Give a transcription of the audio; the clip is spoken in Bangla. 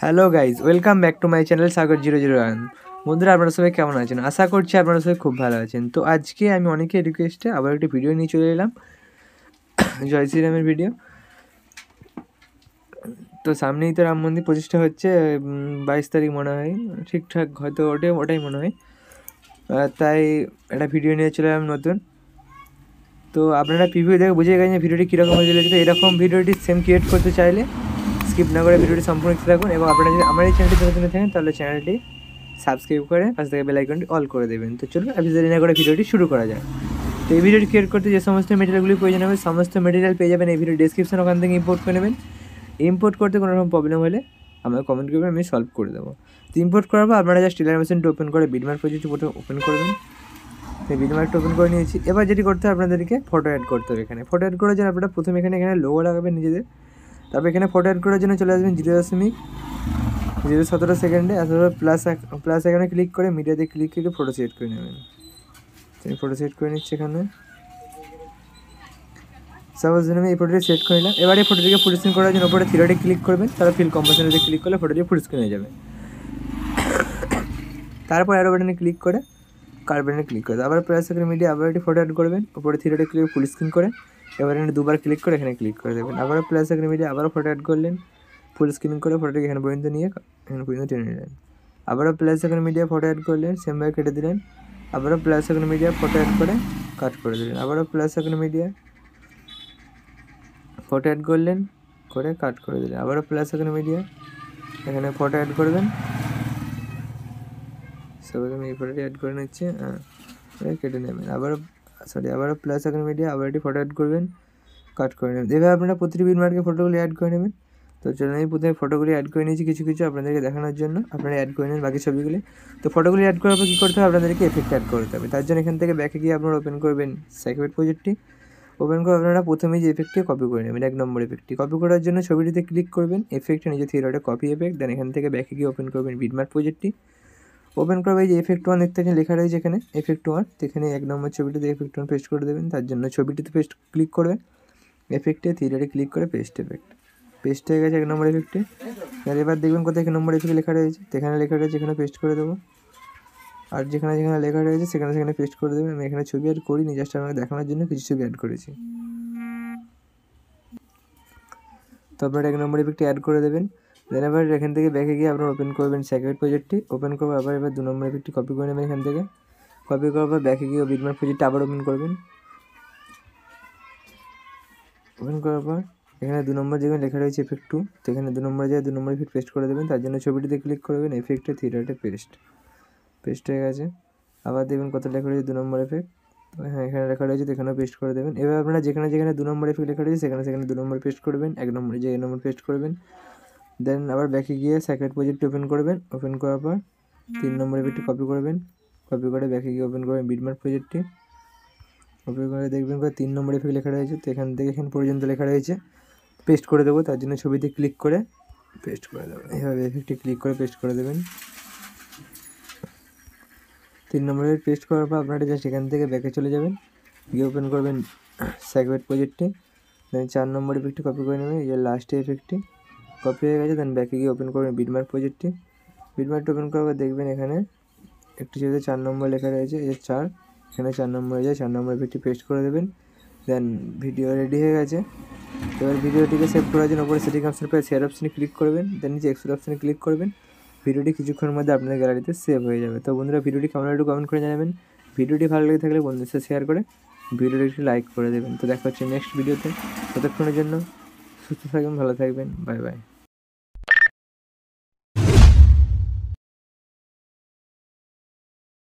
hello guys welcome back to my channel Sagar zero zero one বন্ধুরা আপনারা সবাই কেমন আছেন আশা করছি আপনারা সবাই খুব ভালো আছেন তো আজকে আমি অনেকে রিকোয়েস্টে আবার একটি ভিডিও নিয়ে চলে এলাম জয় শ্রীরামের ভিডিও তো সামনেই তো রাম মন্দির প্রতিষ্ঠা হচ্ছে বাইশ তারিখ মনে হয় ঠিকঠাক হয়তো ওটাই ওটাই মনে হয় তাই একটা ভিডিও নিয়ে চলে এলাম নতুন তো আপনারা প্রিভিউ দেখে বুঝে গেছেন ভিডিওটি কীরকম হয়ে চলেছে এরকম ভিডিওটি সেম ক্রিয়েট করতে চাইলে স্কিপ না করে ভিডিওটি সম্পূর্ণ দেখতে থাকুন এবং আপনারা যদি আমার এই চ্যানেলটি নতুন থাকেন তাহলে চ্যানেলটি সাবস্ক্রাইব করে পাশে থেকে বেলাইকনটি অল করে দেবেন তো চলুন আপনি যদি না করে ভিডিওটি শুরু করা যায় তো এই ভিডিওটি ক্রিয়েট করতে যে সমস্ত মেটেরিয়ালগুলি প্রয়োজন হবে সমস্ত মেটেরিয়াল পেয়ে যাবেন এই ভিডিও ডিসক্রিপশন ওখান থেকে ইম্পোর্ট করে নেবেন ইম্পোর্ট করতে কোনো রকম প্রবলেম হলে আমাকে কমেন্ট করবেন আমি সলভ করে দেবো তো ইম্পোর্ট পর আপনারা জাস্ট টেলার মেশিনটি ওপেন করে বিডমার প্রজেক্ট ওপেন করবেন বিট একটু ওপেন করে নিয়েছি এবার যেটি করতে হবে আপনাদেরকে ফটো অ্যাড করতে হবে এখানে ফটো অ্যাড করার জন্য আপনারা প্রথমে এখানে এখানে লোগো লাগাবেন নিজেদের তারপর এখানে ফটো অ্যাড করার জন্য চলে আসবেন জিরো দশমিক জিরো সতেরো সেকেন্ডে আসলে প্লাস প্লাস এখানে ক্লিক করে মিডিয়াতে ক্লিক করে ফটো সিলেক্ট করে নেবেন আমি ফটো সিলেক্ট করে নিচ্ছি এখানে সাপোজ আমি এই ফটোটি সেট করে নিলাম এবার এই ফটোটিকে ফুল স্ক্রিন করার জন্য ওপরে থিরোটি ক্লিক করবেন তারপর ফিল কম্পাসনেতে ক্লিক করলে ফটোটি ফুল স্ক্রিন হয়ে যাবে তারপর অ্যারো বাটনে ক্লিক করে কার্বনে ক্লিক করে আবার প্রায় সেকেন্ড মিডিয়া আবার একটি ফটো অ্যাড করবেন উপরে থ্রিটা ক্লিক ফুল স্ক্রিন করে এবার এখানে দুবার ক্লিক করে এখানে ক্লিক করে দেবেন আবার প্লাস সেকেন্ড মিডিয়া আবারও ফটো অ্যাড করলেন ফুল স্ক্রিন করে ফটোটি এখানে পর্যন্ত নিয়ে এখানে পর্যন্ত টেনে নিলেন আবারও plus second media photo add করলেন সেমভাবে কেটে দিলেন আবারও plus second media photo add করে কাট করে দিলেন আবারও plus second media photo add করলেন করে কাট করে দিলেন আবারও প্লাস সেকেন্ড মিডিয়া এখানে ফটো অ্যাড করবেন সাপোজ আমি এই ফটোটি অ্যাড করে নিচ্ছি হ্যাঁ কেটে নেবেন আবারও সরি আবারও প্লাস আইকন মিডিয়া আবার একটি ফটো অ্যাড করবেন কাট করে নেবেন এভাবে আপনারা প্রতিটি বিন মার্কে ফটোগুলি অ্যাড করে নেবেন তো চলুন আমি প্রথমে ফটোগুলি অ্যাড করে নিয়েছি কিছু কিছু আপনাদেরকে দেখানোর জন্য আপনারা অ্যাড করে নেন বাকি ছবিগুলি তো ফটোগুলি অ্যাড করার পর কী করতে হবে আপনাদেরকে এফেক্ট অ্যাড করতে হবে তার জন্য এখান থেকে ব্যাকে গিয়ে আপনারা ওপেন করবেন সাইকেট প্রজেক্টটি ওপেন করে আপনারা প্রথমে যে এফেক্টটি কপি করে নেবেন এক নম্বর এফেক্টটি কপি করার জন্য ছবিটিতে ক্লিক করবেন এফেক্ট নিজে থিয়েটারে কপি এফেক্ট দেন এখান থেকে ব্যাকে গিয়ে ওপেন করবেন বিডমার্ট প্রজেক্টটি ওপেন করবে যে এফেক্ট ওয়ান দেখতে পাচ্ছেন লেখা রয়েছে এখানে এফেক্ট ওয়ান এখানে এক নম্বর ছবিটিতে এফেক্ট ওয়ান পেস্ট করে দেবেন তার জন্য ছবিটিতে পেস্ট ক্লিক করবে এফেক্টে থিয়েটারে ক্লিক করে পেস্ট এফেক্ট পেস্ট হয়ে গেছে এক নম্বর এফেক্টে আর এবার দেখবেন কোথায় এক নম্বর এফেক্ট লেখা রয়েছে সেখানে লেখা রয়েছে এখানে পেস্ট করে দেবো আর যেখানে যেখানে লেখা রয়েছে সেখানে সেখানে পেস্ট করে দেবেন আমি এখানে ছবি অ্যাড করিনি জাস্ট আমাকে দেখানোর জন্য কিছু ছবি অ্যাড করেছি তো আপনারা এক নম্বর এফেক্টে অ্যাড করে দেবেন দেন এবার এখান থেকে ব্যাকে গিয়ে আপনার ওপেন করবেন সেকেন্ড প্রজেক্টটি ওপেন করবো আবার এবার দু নম্বর এফেক্টটি কপি করে নেবেন এখান থেকে কপি করার পর ব্যাকে গিয়ে বিটম্যাপ প্রজেক্টটা আবার ওপেন করবেন ওপেন করার পর এখানে দু নম্বর যেখানে লেখা রয়েছে এফেক্ট টু তো এখানে দু নম্বর যায় দু নম্বর এফেক্ট পেস্ট করে দেবেন তার জন্য ছবিটিতে ক্লিক করবেন এফেক্টে থিয়েটারে পেস্ট পেস্ট হয়ে গেছে আবার দেখবেন কত লেখা রয়েছে দু নম্বর এফেক্ট হ্যাঁ এখানে লেখা রয়েছে তো এখানেও পেস্ট করে দেবেন এবার আপনারা যেখানে যেখানে দু নম্বর এফেক্ট লেখা রয়েছে সেখানে সেখানে দু নম্বর পেস্ট করবেন এক নম্বরে যে এক নম্বর পেস্ট করবেন দেন আবার ব্যাকে গিয়ে সেকেন্ড প্রজেক্ট ওপেন করবেন ওপেন করার পর তিন নম্বরে এপিটি কপি করবেন কপি করে ব্যাকে গিয়ে ওপেন করবেন বিডমার প্রজেক্টটি কপি করে দেখবেন করে তিন নম্বর এফেক্ট লেখা রয়েছে তো এখান থেকে এখান পর্যন্ত লেখা রয়েছে পেস্ট করে দেবো তার জন্য ছবিতে ক্লিক করে পেস্ট করে দেবেন এভাবে এফেক্টে ক্লিক করে পেস্ট করে দেবেন তিন নম্বরে পেস্ট করার পর আপনারা জাস্ট এখান থেকে ব্যাকে চলে যাবেন গিয়ে ওপেন করবেন স্যাকওয়েট প্রজেক্টটি দেন চার নম্বর এফেক্টটি কপি করে নেবেন এই যে লাস্টে এফেক্টটি কপি হয়ে গেছে দেন ব্যাকে গিয়ে ওপেন করবেন বিটমার্ক প্রজেক্টটি বিটমার্কটি ওপেন করার পর দেখবেন এখানে একটি ছবিতে চার নম্বর লেখা রয়েছে এই যে চার এখানে চার নম্বর হয়ে যায় চার নম্বর ভিডিওটি পেস্ট করে দেবেন দেন ভিডিও রেডি হয়ে গেছে এবার ভিডিওটিকে সেভ করার জন্য ওপরে সেটিং অপশন পেয়ে শেয়ার অপশানে ক্লিক করবেন দেন নিচে এক্সপোর্ট অপশানে ক্লিক করবেন ভিডিওটি কিছুক্ষণের মধ্যে আপনার গ্যালারিতে সেভ হয়ে যাবে তো বন্ধুরা ভিডিওটি কেমন একটু কমেন্ট করে জানাবেন ভিডিওটি ভালো লেগে থাকলে বন্ধুদের সাথে শেয়ার করে ভিডিওটি একটু লাইক করে দেবেন তো দেখা হচ্ছে নেক্সট ভিডিওতে ততক্ষণের জন্য সুস্থ থাকবেন ভালো থাকবেন বাই বাই